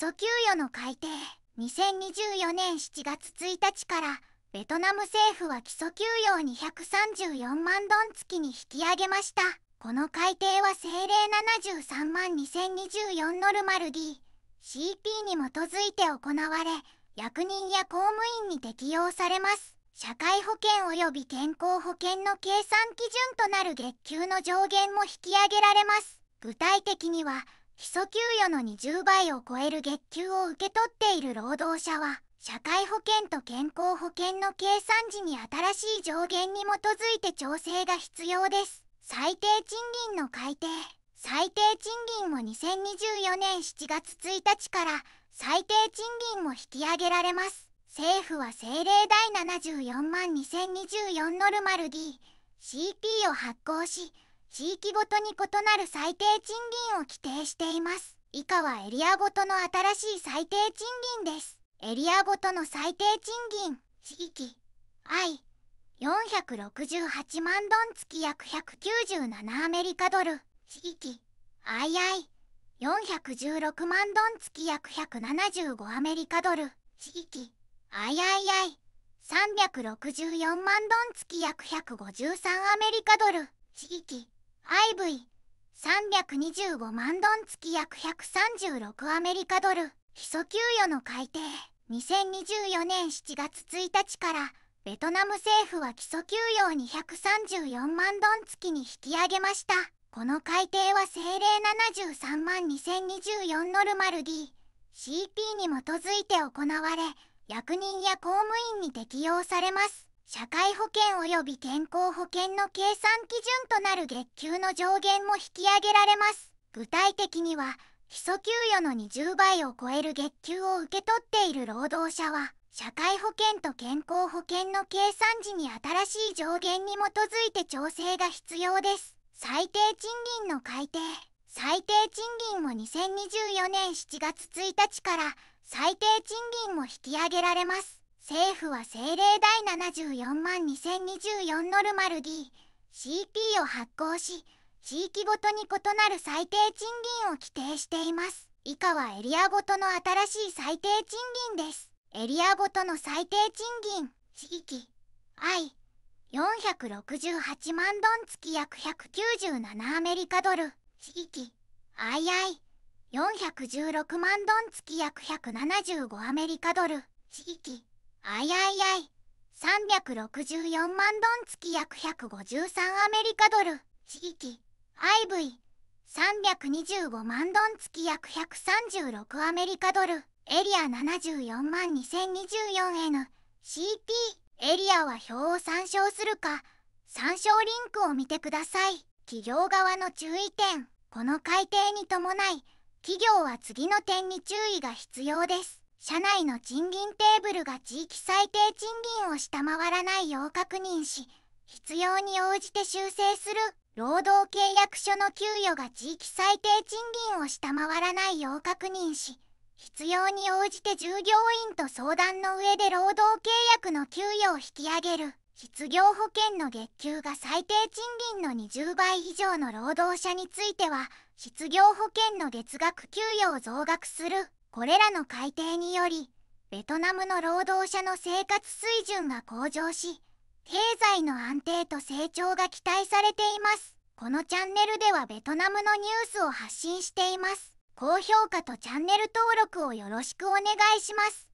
ソ給与の改定2024年7月1日からベトナム政府は基礎給与を234万ドン付きに引き上げましたこの改定は政令73万2024ノルマル DCP に基づいて行われ役人や公務員に適用されます社会保険及び健康保険の計算基準となる月給の上限も引き上げられます具体的には基礎給与の20倍を超える月給を受け取っている労働者は社会保険と健康保険の計算時に新しい上限に基づいて調整が必要です最低賃金の改定最低賃金も2024年7月1日から最低賃金も引き上げられます政府は政令第74万2024ノルマル DCP を発行し地域ごとに異なる最低賃金を規定しています以下はエリアごとの新しい最低賃金ですエリアごとの最低賃金地域 I 468万ドン月約197アメリカドル地域 II416 万ドン月約175アメリカドル地域 III364 万ドン月約153アメリカドル地域 IV325 万ドン付き約136アメリカドル基礎給与の改定2024年7月1日からベトナム政府は基礎給与を234万ドン付きに引き上げましたこの改定は政令73万2024ノルマル D CP に基づいて行われ役人や公務員に適用されます社会保険及び健康保険の計算基準となる月給の上限も引き上げられます具体的には基礎給与の20倍を超える月給を受け取っている労働者は社会保険と健康保険の計算時に新しい上限に基づいて調整が必要です最低賃金の改定最低賃金も2024年7月1日から最低賃金も引き上げられます政府は政令第74万2024ノルマル DCP を発行し地域ごとに異なる最低賃金を規定しています以下はエリアごとの新しい最低賃金ですエリアごとの最低賃金地域 I 468万ドン月き約197アメリカドル地域 II416 万ドン月き約175アメリカドル地域あいあいあい364万ドン付き約153アメリカドル地域 IV325 万ドン付き約136アメリカドルエリア74万 2024NCP エリアは表を参照するか参照リンクを見てください企業側の注意点この改定に伴い企業は次の点に注意が必要です社内の賃金テーブルが地域最低賃金を下回らないよう確認し必要に応じて修正する労働契約書の給与が地域最低賃金を下回らないよう確認し必要に応じて従業員と相談の上で労働契約の給与を引き上げる失業保険の月給が最低賃金の20倍以上の労働者については失業保険の月額給与を増額する。これらの改定によりベトナムの労働者の生活水準が向上し経済の安定と成長が期待されていますこのチャンネルではベトナムのニュースを発信しています高評価とチャンネル登録をよろしくお願いします